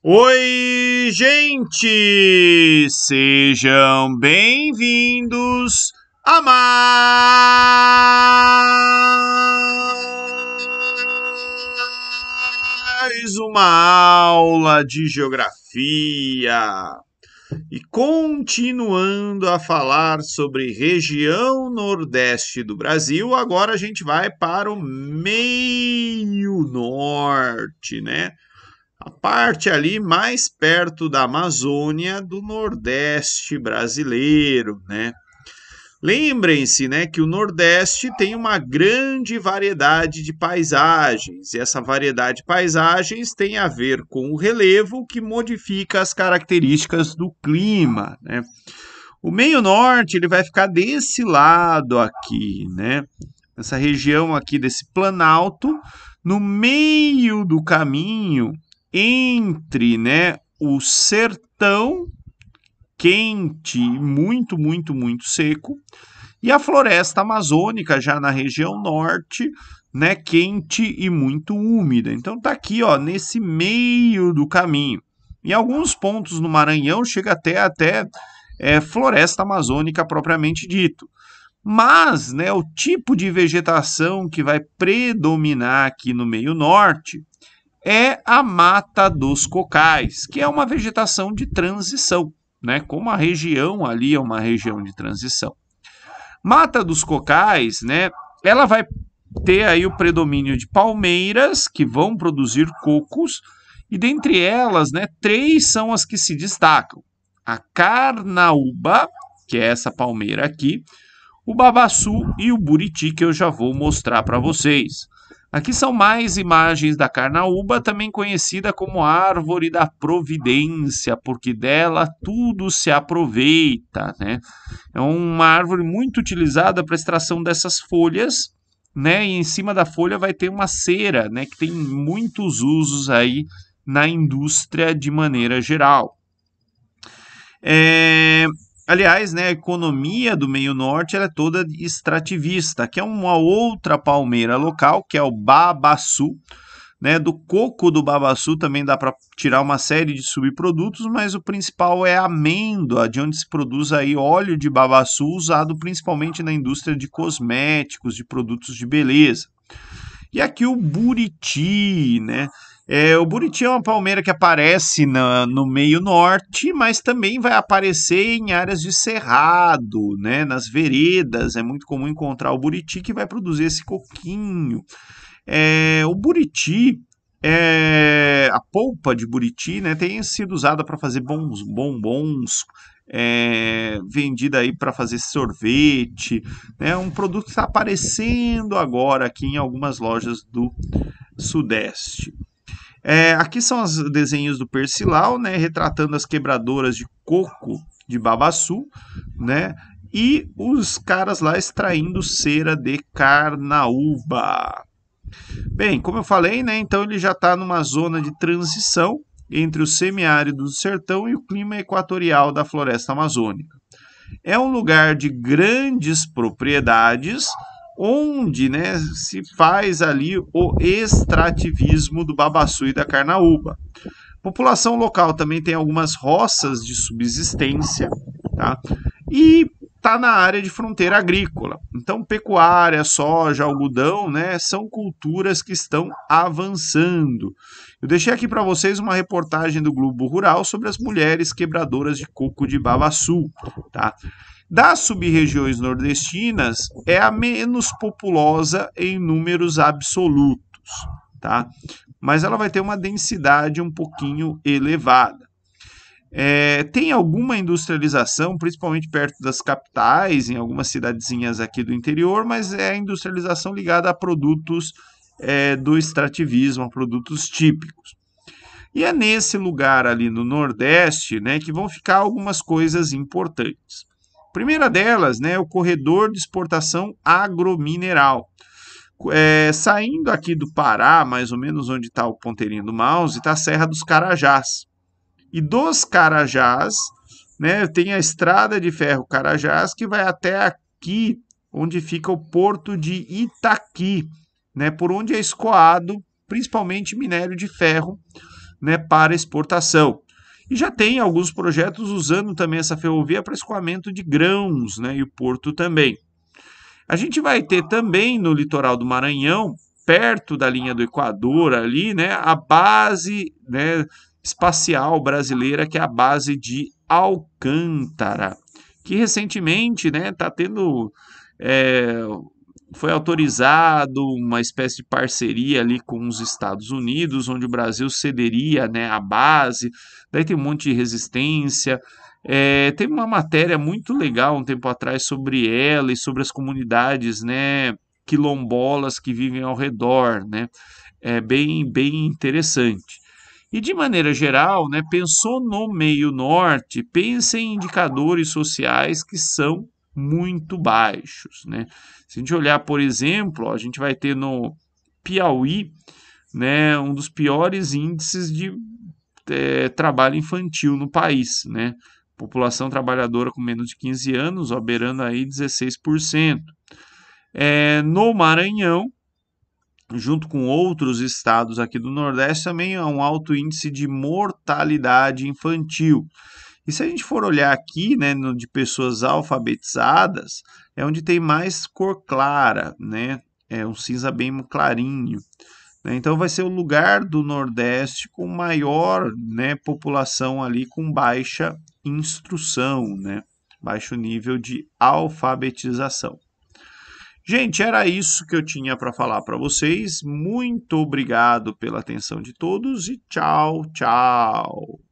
Oi, gente! Sejam bem-vindos a mais uma aula de geografia. E continuando a falar sobre região nordeste do Brasil, agora a gente vai para o meio norte, né? parte ali mais perto da Amazônia do Nordeste brasileiro, né? Lembrem-se, né, que o Nordeste tem uma grande variedade de paisagens, e essa variedade de paisagens tem a ver com o relevo que modifica as características do clima, né? O meio norte, ele vai ficar desse lado aqui, né? Essa região aqui desse planalto, no meio do caminho, entre né, o sertão quente, muito, muito, muito seco, e a floresta amazônica já na região norte, né, quente e muito úmida. Então tá aqui, ó, nesse meio do caminho. Em alguns pontos no Maranhão chega até até é, floresta amazônica propriamente dito. Mas, né, o tipo de vegetação que vai predominar aqui no meio norte é a mata dos cocais, que é uma vegetação de transição, né? Como a região ali é uma região de transição. Mata dos cocais, né? Ela vai ter aí o predomínio de palmeiras que vão produzir cocos e dentre elas, né, três são as que se destacam: a carnaúba, que é essa palmeira aqui, o babaçu e o buriti que eu já vou mostrar para vocês. Aqui são mais imagens da carnaúba, também conhecida como árvore da providência, porque dela tudo se aproveita. Né? É uma árvore muito utilizada para extração dessas folhas, né? e em cima da folha vai ter uma cera, né? que tem muitos usos aí na indústria de maneira geral. É, Aliás, né, a economia do meio norte é toda extrativista, que é uma outra palmeira local, que é o babaçu. Né, do coco do babaçu também dá para tirar uma série de subprodutos, mas o principal é a amêndoa, de onde se produz aí óleo de babaçu usado principalmente na indústria de cosméticos, de produtos de beleza. E aqui o buriti, né? É, o Buriti é uma palmeira que aparece na, no meio norte, mas também vai aparecer em áreas de cerrado, né, nas veredas. É muito comum encontrar o Buriti que vai produzir esse coquinho. É, o Buriti, é, a polpa de Buriti, né, tem sido usada para fazer bons bombons. É, vendida aí para fazer sorvete, né? Um produto que está aparecendo agora aqui em algumas lojas do Sudeste. É, aqui são os desenhos do Persilau, né, retratando as quebradoras de coco de Babaçu, né, e os caras lá extraindo cera de carnaúba. Bem, como eu falei, né, então ele já está numa zona de transição entre o semiárido do sertão e o clima equatorial da floresta amazônica. É um lugar de grandes propriedades, onde né, se faz ali o extrativismo do babaçu e da carnaúba. A população local também tem algumas roças de subsistência tá? e está na área de fronteira agrícola. Então, pecuária, soja, algodão né, são culturas que estão avançando. Eu deixei aqui para vocês uma reportagem do Globo Rural sobre as mulheres quebradoras de coco de babaçu. Tá? Das sub-regiões nordestinas, é a menos populosa em números absolutos, tá? Mas ela vai ter uma densidade um pouquinho elevada. É, tem alguma industrialização, principalmente perto das capitais, em algumas cidadezinhas aqui do interior, mas é a industrialização ligada a produtos é, do extrativismo, a produtos típicos. E é nesse lugar ali no Nordeste né, que vão ficar algumas coisas importantes primeira delas né, o corredor de exportação agromineral. É, saindo aqui do Pará, mais ou menos onde está o ponteirinho do mouse, está a Serra dos Carajás. E dos Carajás, né, tem a estrada de ferro Carajás que vai até aqui, onde fica o porto de Itaqui, né, por onde é escoado principalmente minério de ferro né, para exportação. E já tem alguns projetos usando também essa ferrovia para escoamento de grãos, né? E o porto também. A gente vai ter também no litoral do Maranhão, perto da linha do Equador ali, né? A base, né? Espacial brasileira, que é a base de Alcântara, que recentemente, né? Tá tendo é, foi autorizado uma espécie de parceria ali com os Estados Unidos, onde o Brasil cederia né, a base, daí tem um monte de resistência. É, teve uma matéria muito legal um tempo atrás sobre ela e sobre as comunidades né, quilombolas que vivem ao redor, né? É bem, bem interessante. E de maneira geral, né, pensou no meio norte, pense em indicadores sociais que são muito baixos. Né? Se a gente olhar, por exemplo, a gente vai ter no Piauí né, um dos piores índices de é, trabalho infantil no país. Né? População trabalhadora com menos de 15 anos, ó, beirando aí 16%. É, no Maranhão, junto com outros estados aqui do Nordeste, também há um alto índice de mortalidade infantil. E se a gente for olhar aqui, né, no, de pessoas alfabetizadas, é onde tem mais cor clara, né? É um cinza bem clarinho. Né? Então vai ser o lugar do Nordeste com maior né, população ali com baixa instrução, né? Baixo nível de alfabetização. Gente, era isso que eu tinha para falar para vocês. Muito obrigado pela atenção de todos e tchau, tchau.